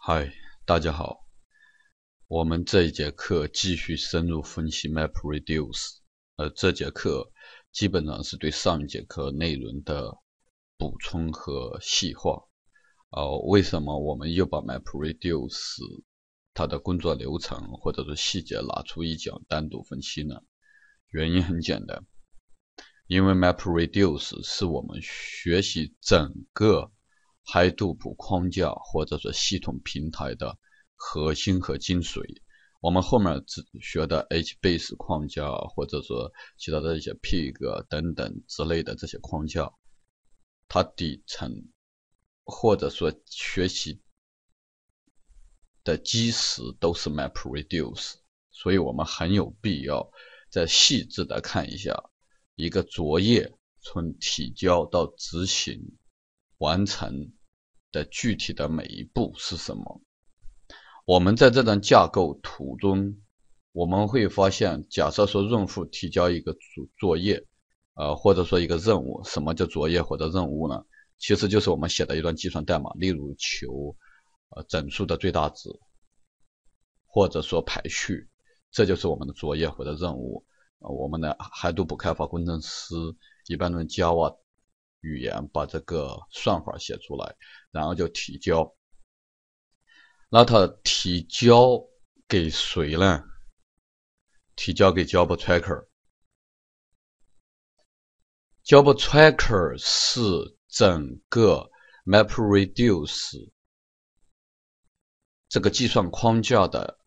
嗨，大家好。我们这一节课继续深入分析 MapReduce。呃，这节课基本上是对上一节课内容的补充和细化。哦，为什么我们又把 MapReduce 它的工作流程或者是细节拿出一讲单独分析呢？原因很简单，因为 MapReduce 是我们学习整个 Hadoop 框架或者说系统平台的核心和精髓，我们后面只学的 HBase 框架或者说其他的一些 Pig 等等之类的这些框架，它底层或者说学习的基石都是 MapReduce，所以我们很有必要再细致的看一下一个作业从提交到执行完成。的具体的每一步是什么？我们在这张架构图中，我们会发现，假设说用户提交一个作作业，呃，或者说一个任务，什么叫作业或者任务呢？其实就是我们写的一段计算代码，例如求呃整数的最大值，或者说排序，这就是我们的作业或者任务。我们的海都不开发工程师一般都是 Java。语言把这个算法写出来，然后就提交。那他提交给谁呢？提交给 Job Tracker。Job Tracker 是整个 Map Reduce 这个计算框架的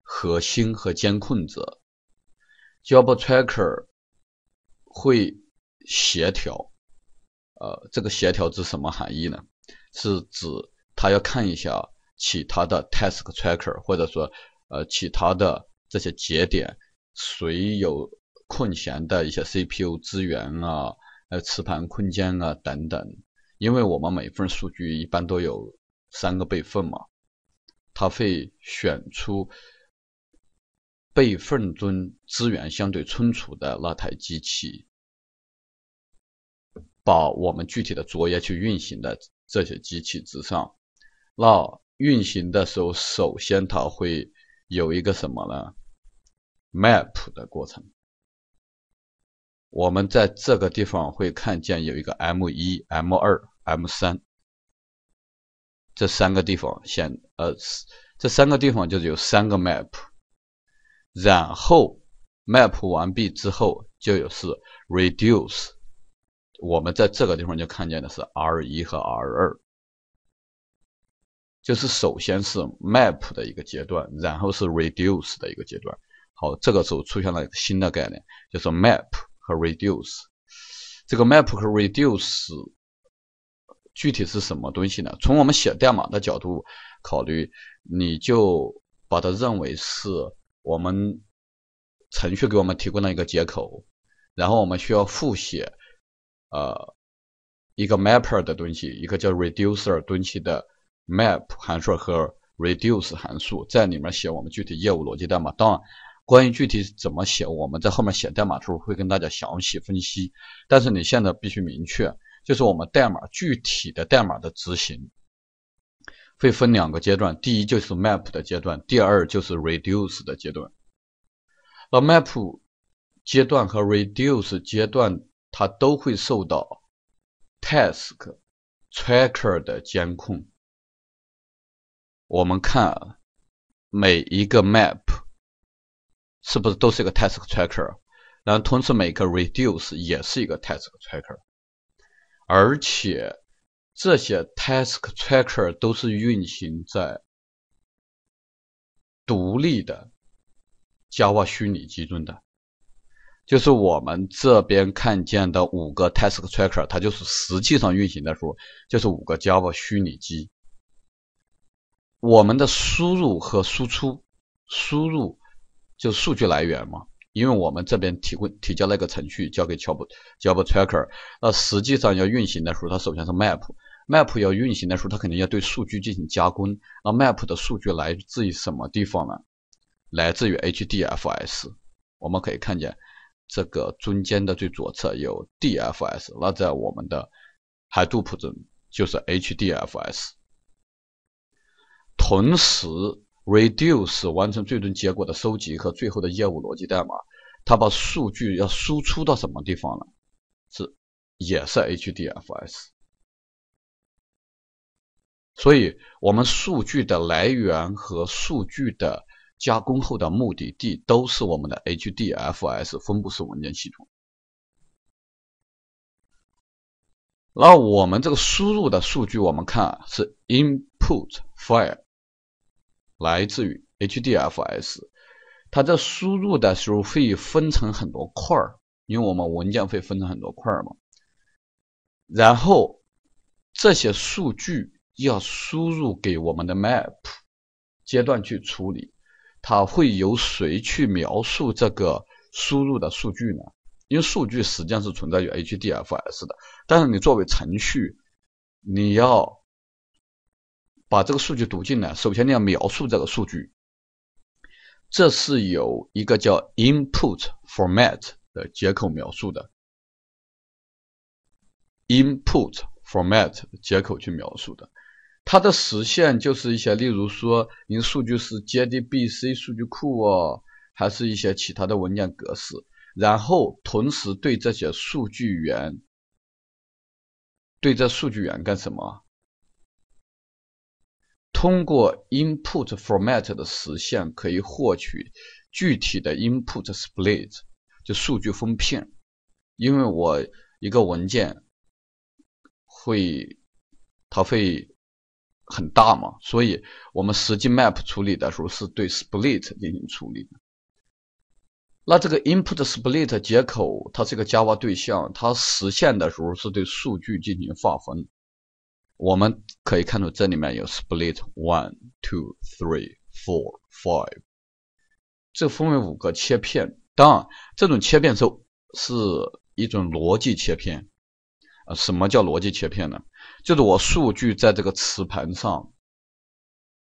核心和监控者。Job Tracker 会协调。呃，这个协调是什么含义呢？是指他要看一下其他的 task tracker，或者说，呃，其他的这些节点，谁有空闲的一些 CPU 资源啊，呃，磁盘空间啊等等。因为我们每份数据一般都有三个备份嘛，它会选出备份中资源相对充足的那台机器。把我们具体的作业去运行的这些机器之上，那运行的时候，首先它会有一个什么呢？map 的过程。我们在这个地方会看见有一个 m 一、m 二、m 三这三个地方先呃，这三个地方就是有三个 map，然后 map 完毕之后就有是 reduce。我们在这个地方就看见的是 R 一和 R 二，就是首先是 map 的一个阶段，然后是 reduce 的一个阶段。好，这个时候出现了新的概念，就是 map 和 reduce。这个 map 和 reduce 具体是什么东西呢？从我们写代码的角度考虑，你就把它认为是我们程序给我们提供了一个接口，然后我们需要复写。呃，一个 mapper 的东西，一个叫 reducer 东西的 map 函数和 reduce 函数，在里面写我们具体业务逻辑代码。当然，关于具体怎么写，我们在后面写代码的时候会跟大家详细分析。但是你现在必须明确，就是我们代码具体的代码的执行会分两个阶段：第一就是 map 的阶段，第二就是 reduce 的阶段。那 map 阶段和 reduce 阶段。它都会受到 task tracker 的监控。我们看啊，每一个 map 是不是都是一个 task tracker，然后同时每个 reduce 也是一个 task tracker，而且这些 task tracker 都是运行在独立的 Java 虚拟机中的。就是我们这边看见的五个 task tracker，它就是实际上运行的时候，就是五个 j a v a 虚拟机。我们的输入和输出，输入就数据来源嘛，因为我们这边提供提交那个程序交给 j 布，b j v a tracker，那实际上要运行的时候，它首先是 map map 要运行的时候，它肯定要对数据进行加工。那 map 的数据来自于什么地方呢？来自于 HDFS，我们可以看见。这个中间的最左侧有 DFS，那在我们的海杜普中就是 HDFS。同时，Reduce 完成最终结果的收集和最后的业务逻辑代码，它把数据要输出到什么地方呢？是也是 HDFS。所以，我们数据的来源和数据的。加工后的目的地都是我们的 HDFS 分布式文件系统。那我们这个输入的数据，我们看是 input file，来自于 HDFS。它在输入的时候会分成很多块儿，因为我们文件会分成很多块儿嘛。然后这些数据要输入给我们的 Map 阶段去处理。它会由谁去描述这个输入的数据呢？因为数据实际上是存在于 HDFS 的，但是你作为程序，你要把这个数据读进来，首先你要描述这个数据，这是有一个叫 Input Format 的接口描述的，Input Format 的接口去描述的。它的实现就是一些，例如说，您数据是 JDBC 数据库哦，还是一些其他的文件格式，然后同时对这些数据源，对这数据源干什么？通过 input format 的实现可以获取具体的 input split，就数据分片，因为我一个文件会，它会。很大嘛，所以我们实际 map 处理的时候是对 split 进行处理那这个 input split 接口，它是个 Java 对象，它实现的时候是对数据进行划分。我们可以看出这里面有 split one two three four five，这分为五个切片。当然，这种切片后，是一种逻辑切片。啊，什么叫逻辑切片呢？就是我数据在这个磁盘上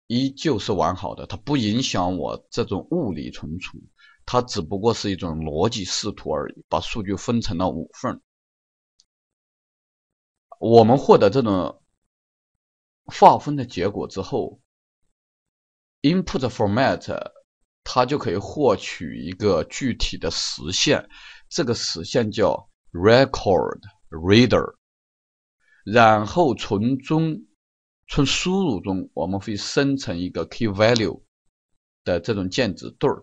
依旧是完好的，它不影响我这种物理存储，它只不过是一种逻辑视图而已。把数据分成了五份，我们获得这种划分的结果之后，input format 它就可以获取一个具体的实现，这个实现叫 record reader。然后从中，从输入中，我们会生成一个 key-value 的这种键值对儿，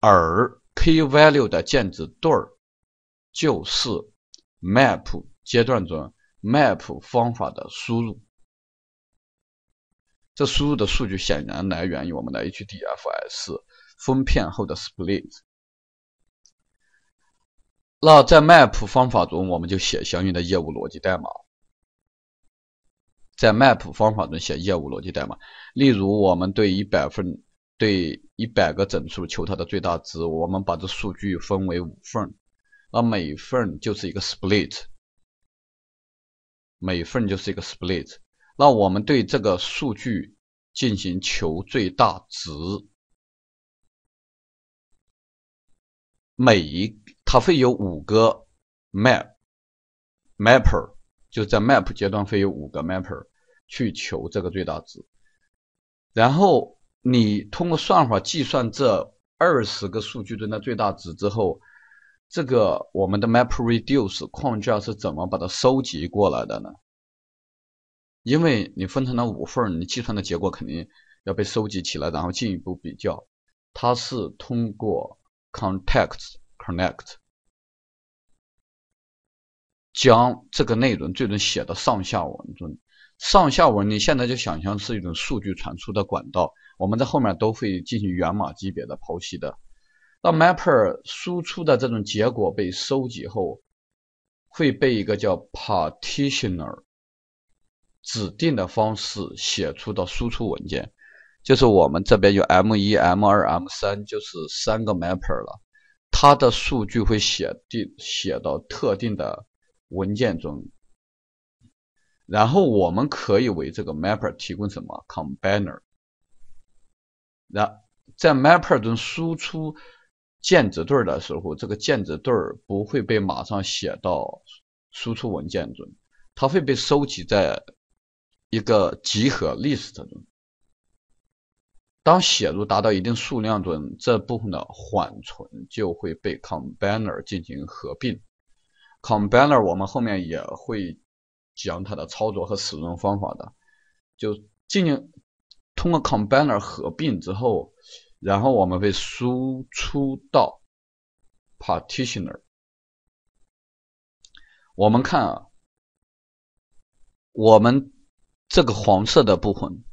而 key-value 的键值对儿就是 map 阶段中 map 方法的输入。这输入的数据显然来源于我们的 HDFS 分片后的 split。那在 map 方法中，我们就写相应的业务逻辑代码。在 map 方法中写业务逻辑代码，例如我们对一百份、对一百个整数求它的最大值，我们把这数据分为五份，那每份就是一个 split，每份就是一个 split。那我们对这个数据进行求最大值，每一。它会有五个 map mapper，就在 map 阶段会有五个 mapper 去求这个最大值。然后你通过算法计算这二十个数据中的最大值之后，这个我们的 map reduce 框架是怎么把它收集过来的呢？因为你分成了五份，你计算的结果肯定要被收集起来，然后进一步比较。它是通过 context。Connect，将这个内容最终写到上下文。中，上下文你现在就想象是一种数据传输的管道。我们在后面都会进行源码级别的剖析的。当 Mapper 输出的这种结果被收集后，会被一个叫 Partitioner 指定的方式写出到输出文件，就是我们这边有 M 一、M 二、M 三，就是三个 Mapper 了。它的数据会写定，写到特定的文件中，然后我们可以为这个 mapper 提供什么 combiner？那在 mapper 中输出键值对的时候，这个键值对儿不会被马上写到输出文件中，它会被收集在一个集合 list 中。当写入达到一定数量准，这部分的缓存就会被 combiner 进行合并。combiner 我们后面也会讲它的操作和使用方法的。就进行通过 combiner 合并之后，然后我们会输出到 partitioner。我们看啊，我们这个黄色的部分。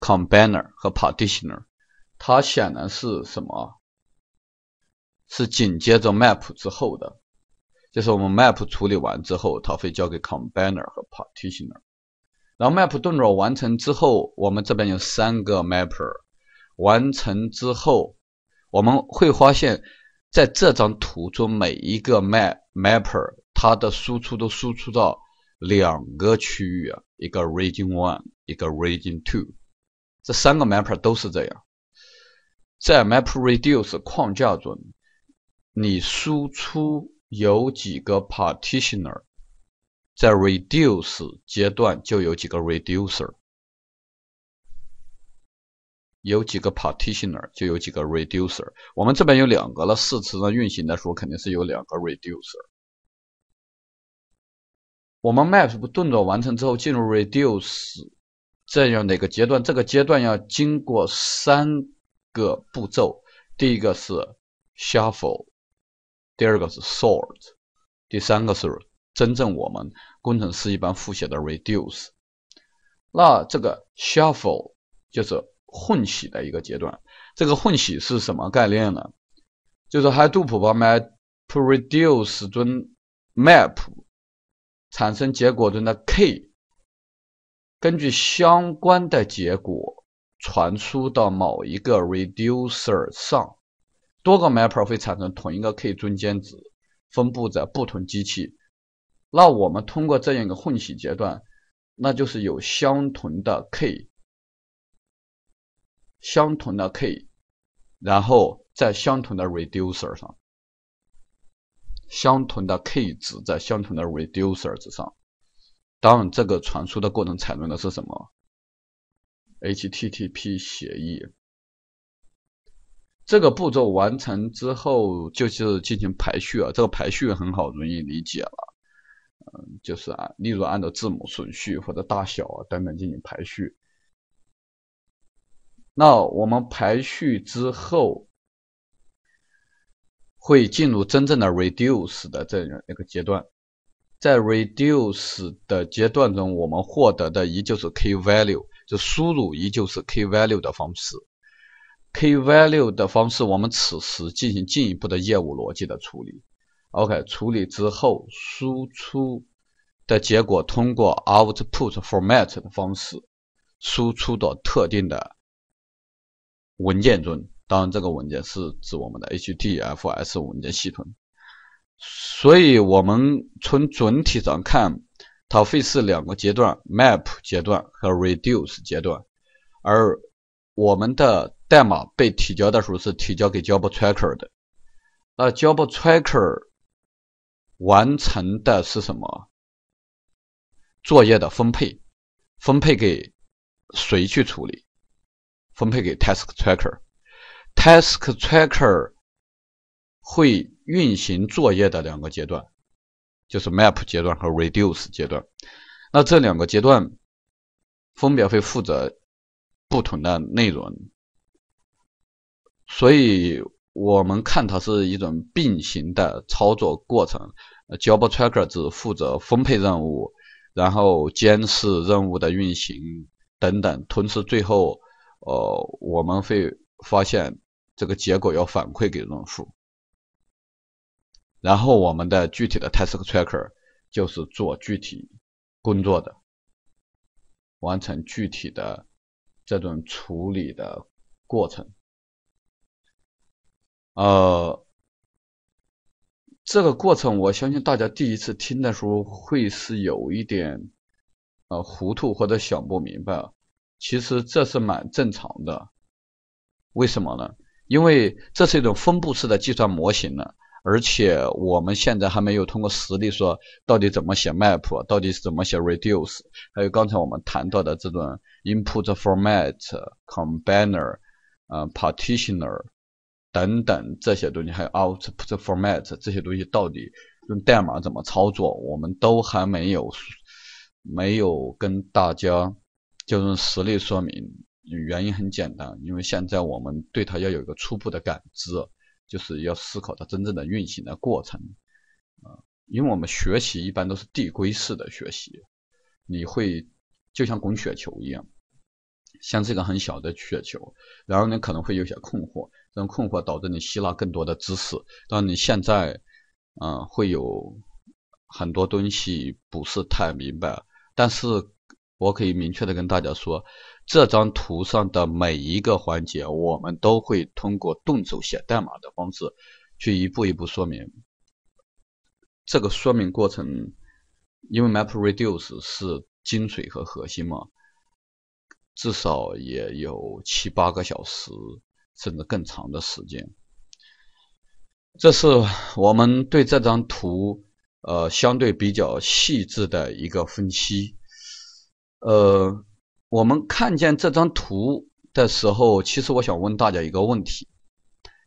Combiner 和 Partitioner，它显然是什么？是紧接着 Map 之后的，就是我们 Map 处理完之后，它会交给 Combiner 和 Partitioner。然后 Map 动作完成之后，我们这边有三个 Mapper，完成之后，我们会发现在这张图中每一个 Map Mapper 它的输出都输出到两个区域啊，一个 Region One，一个 Region Two。这三个 mapper 都是这样，在 map-reduce 框架中，你输出有几个 partitioner，在 reduce 阶段就有几个 reducer，有几个 partitioner 就有几个 reducer。我们这边有两个了，四次上运行的时候肯定是有两个 reducer。我们 map 不动作完成之后进入 reduce。样要哪个阶段？这个阶段要经过三个步骤，第一个是 shuffle，第二个是 sort，第三个是真正我们工程师一般复写的 reduce。那这个 shuffle 就是混洗的一个阶段。这个混洗是什么概念呢？就是 o 杜普把 my preduce 中 map 产生结果中的 k。根据相关的结果传输到某一个 reducer 上，多个 mapper 会产生同一个 k 中间值，分布在不同机器。那我们通过这样一个混洗阶段，那就是有相同的 k，相同的 k，然后在相同的 reducer 上，相同的 k 值在相同的 reducer 之上。当这个传输的过程采用的是什么？HTTP 协议。这个步骤完成之后，就是进行排序啊。这个排序很好，容易理解了。嗯，就是啊，例如按照字母顺序或者大小啊等等进行排序。那我们排序之后，会进入真正的 reduce 的这样一个阶段。在 reduce 的阶段中，我们获得的依旧是 key value，就输入依旧是 key value 的方式。key value 的方式，我们此时进行进一步的业务逻辑的处理。OK，处理之后输出的结果，通过 output format 的方式输出到特定的文件中。当然，这个文件是指我们的 HDFS 文件系统。所以，我们从总体上看，它会是两个阶段：map 阶段和 reduce 阶段。而我们的代码被提交的时候，是提交给 job tracker 的。那 job tracker 完成的是什么？作业的分配，分配给谁去处理？分配给 task tracker。task tracker 会运行作业的两个阶段，就是 Map 阶段和 Reduce 阶段。那这两个阶段，分别会负责不同的内容，所以我们看它是一种并行的操作过程。Job Tracker 只负责分配任务，然后监视任务的运行等等。同时，最后，呃，我们会发现这个结果要反馈给用户。然后我们的具体的 task tracker 就是做具体工作的，完成具体的这种处理的过程。呃，这个过程我相信大家第一次听的时候会是有一点呃糊涂或者想不明白，其实这是蛮正常的。为什么呢？因为这是一种分布式的计算模型呢。而且我们现在还没有通过实例说到底怎么写 Map，到底是怎么写 Reduce，还有刚才我们谈到的这种 Input Format、Combiner、啊 Partitioner 等等这些东西，还有 Output Format 这些东西，到底用代码怎么操作，我们都还没有没有跟大家就用实例说明。原因很简单，因为现在我们对它要有一个初步的感知。就是要思考它真正的运行的过程，啊，因为我们学习一般都是递归式的学习，你会就像滚雪球一样，像这个很小的雪球，然后呢可能会有些困惑，这种困惑导致你吸纳更多的知识，让你现在，啊，会有很多东西不是太明白，但是我可以明确的跟大家说。这张图上的每一个环节，我们都会通过动手写代码的方式，去一步一步说明。这个说明过程，因为 MapReduce 是精髓和核心嘛，至少也有七八个小时，甚至更长的时间。这是我们对这张图呃相对比较细致的一个分析，呃。我们看见这张图的时候，其实我想问大家一个问题：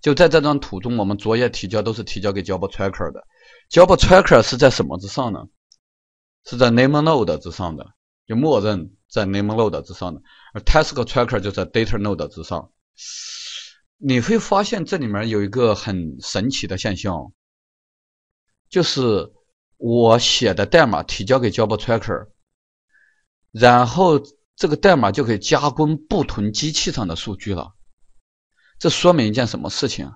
就在这张图中，我们昨夜提交都是提交给 Job Tracker 的。Job Tracker 是在什么之上呢？是在 Name Node 之上的，就默认在 Name Node 之上的。而 Task Tracker 就在 Data Node 之上。你会发现这里面有一个很神奇的现象，就是我写的代码提交给 Job Tracker，然后这个代码就可以加工不同机器上的数据了，这说明一件什么事情？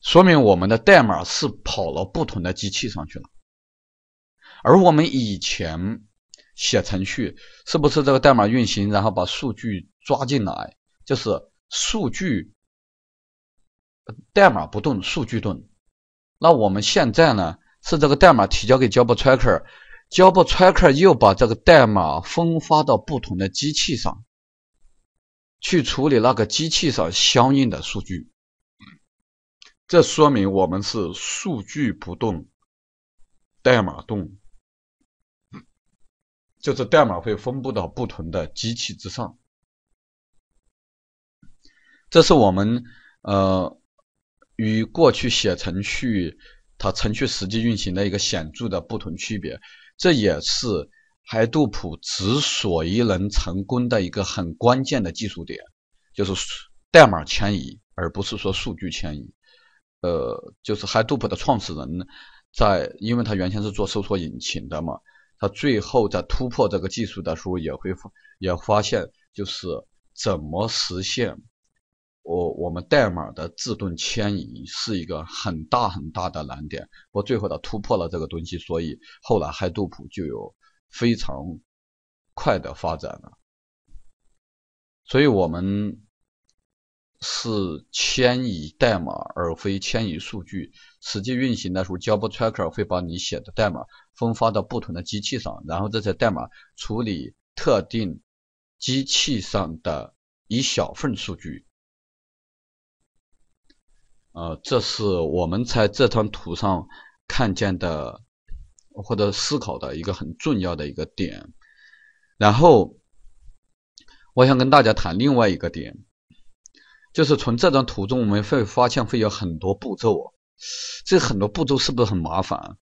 说明我们的代码是跑了不同的机器上去了。而我们以前写程序，是不是这个代码运行，然后把数据抓进来，就是数据代码不动，数据动。那我们现在呢，是这个代码提交给 job tracker。Job Tracker 又把这个代码分发到不同的机器上去处理，那个机器上相应的数据。这说明我们是数据不动，代码动，就是代码会分布到不同的机器之上。这是我们呃与过去写程序它程序实际运行的一个显著的不同区别。这也是 Hadoop 之所以能成功的一个很关键的技术点，就是代码迁移，而不是说数据迁移。呃，就是 Hadoop 的创始人，在因为他原先是做搜索引擎的嘛，他最后在突破这个技术的时候，也会也发现，就是怎么实现。我我们代码的自动迁移是一个很大很大的难点，我最后的突破了这个东西，所以后来 h a d o p 就有非常快的发展了。所以我们是迁移代码而非迁移数据。实际运行的时候，JobTracker 会把你写的代码分发到不同的机器上，然后这些代码处理特定机器上的一小份数据。呃，这是我们在这张图上看见的或者思考的一个很重要的一个点。然后，我想跟大家谈另外一个点，就是从这张图中我们会发现会有很多步骤。这很多步骤是不是很麻烦？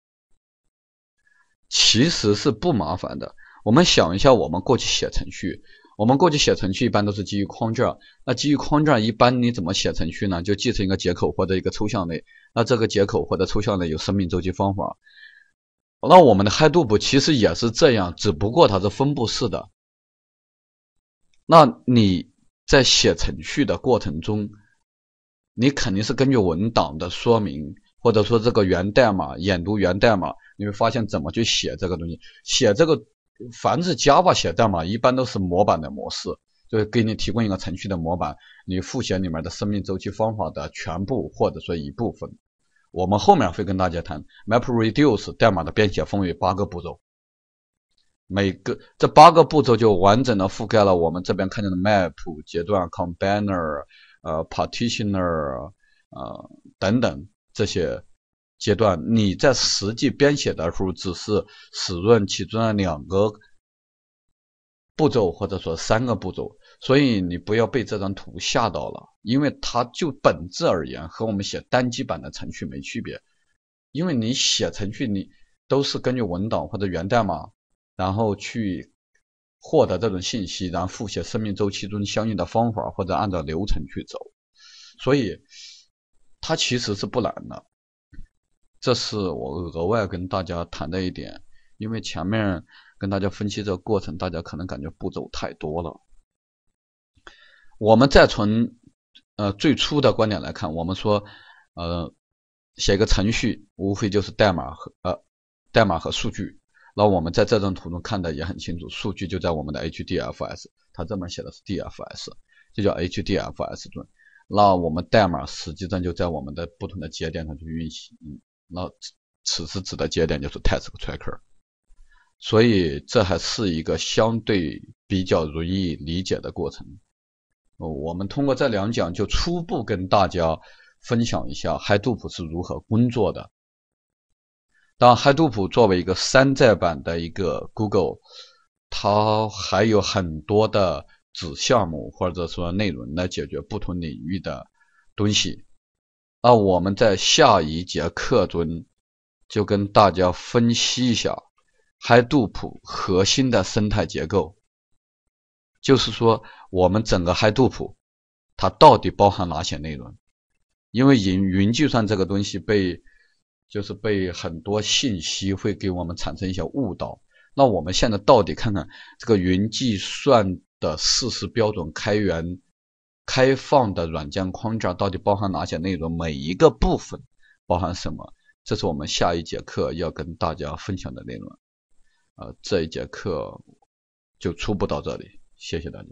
其实是不麻烦的。我们想一下，我们过去写程序。我们过去写程序一般都是基于框架，那基于框架一般你怎么写程序呢？就继承一个接口或者一个抽象类。那这个接口或者抽象类有生命周期方法。那我们的 Hadoop 其实也是这样，只不过它是分布式的。那你在写程序的过程中，你肯定是根据文档的说明，或者说这个源代码，研读源代码，你会发现怎么去写这个东西，写这个。凡是 Java 写代码，一般都是模板的模式，就是给你提供一个程序的模板，你复写里面的生命周期方法的全部或者说一部分。我们后面会跟大家谈 MapReduce 代码的编写分为八个步骤，每个这八个步骤就完整的覆盖了我们这边看见的 Map 阶段、Combiner、呃 Partitioner、呃等等这些。阶段，你在实际编写的时候，只是使用其中的两个步骤，或者说三个步骤，所以你不要被这张图吓到了。因为它就本质而言和我们写单机版的程序没区别。因为你写程序，你都是根据文档或者源代码，然后去获得这种信息，然后复写生命周期中相应的方法或者按照流程去走，所以它其实是不难的。这是我额外跟大家谈的一点，因为前面跟大家分析这个过程，大家可能感觉步骤太多了。我们再从呃最初的观点来看，我们说，呃，写个程序无非就是代码和呃代码和数据。那我们在这张图中看的也很清楚，数据就在我们的 HDFS，它这面写的是 DFS，就叫 HDFS 中。那我们代码实际上就在我们的不同的节点上去运行。那此时指的节点就是 task tracker，所以这还是一个相对比较容易理解的过程。我们通过这两讲就初步跟大家分享一下，Hadoop 是如何工作的。当然，Hadoop 作为一个山寨版的一个 Google，它还有很多的子项目或者说内容来解决不同领域的东西。那我们在下一节课中就跟大家分析一下 h a d o o p 核心的生态结构，就是说我们整个 h a d o o p 它到底包含哪些内容？因为云云计算这个东西被就是被很多信息会给我们产生一些误导。那我们现在到底看看这个云计算的实施标准开源。开放的软件框架到底包含哪些内容？每一个部分包含什么？这是我们下一节课要跟大家分享的内容。啊，这一节课就初步到这里，谢谢大家。